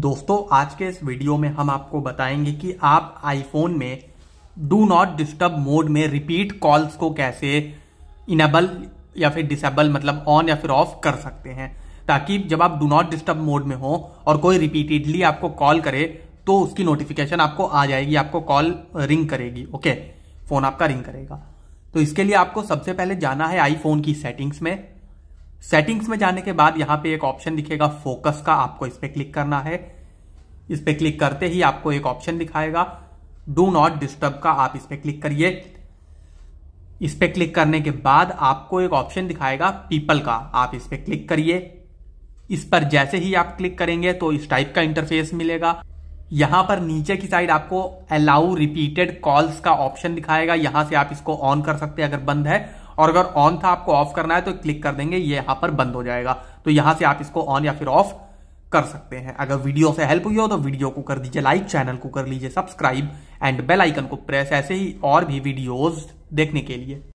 दोस्तों आज के इस वीडियो में हम आपको बताएंगे कि आप आईफोन में डू नॉट डिस्टर्ब मोड में रिपीट कॉल्स को कैसे इनेबल या फिर डिसेबल मतलब ऑन या फिर ऑफ कर सकते हैं ताकि जब आप डू नॉट डिस्टर्ब मोड में हो और कोई रिपीटेडली आपको कॉल करे तो उसकी नोटिफिकेशन आपको आ जाएगी आपको कॉल रिंग करेगी ओके फोन आपका रिंग करेगा तो इसके लिए आपको सबसे पहले जाना है आईफोन की सेटिंग्स में सेटिंग्स में जाने के बाद यहां पे एक ऑप्शन दिखेगा फोकस का आपको इस पर क्लिक करना है इस पर क्लिक करते ही आपको एक ऑप्शन दिखाएगा डू नॉट डिस्टर्ब का आप इस पर क्लिक करिए इस पर क्लिक करने के बाद आपको एक ऑप्शन दिखाएगा पीपल का आप इस पर क्लिक करिए इस पर जैसे ही आप क्लिक करेंगे तो इस टाइप का इंटरफेस मिलेगा यहां पर नीचे की साइड आपको अलाउ रिपीटेड कॉल्स का ऑप्शन दिखाएगा यहां से आप इसको ऑन कर सकते हैं अगर बंद है और अगर ऑन था आपको ऑफ करना है तो क्लिक कर देंगे ये यहां पर बंद हो जाएगा तो यहां से आप इसको ऑन या फिर ऑफ कर सकते हैं अगर वीडियो से हेल्प हुई हो तो वीडियो को कर दीजिए लाइक चैनल को कर लीजिए सब्सक्राइब एंड बेल आइकन को प्रेस ऐसे ही और भी वीडियोस देखने के लिए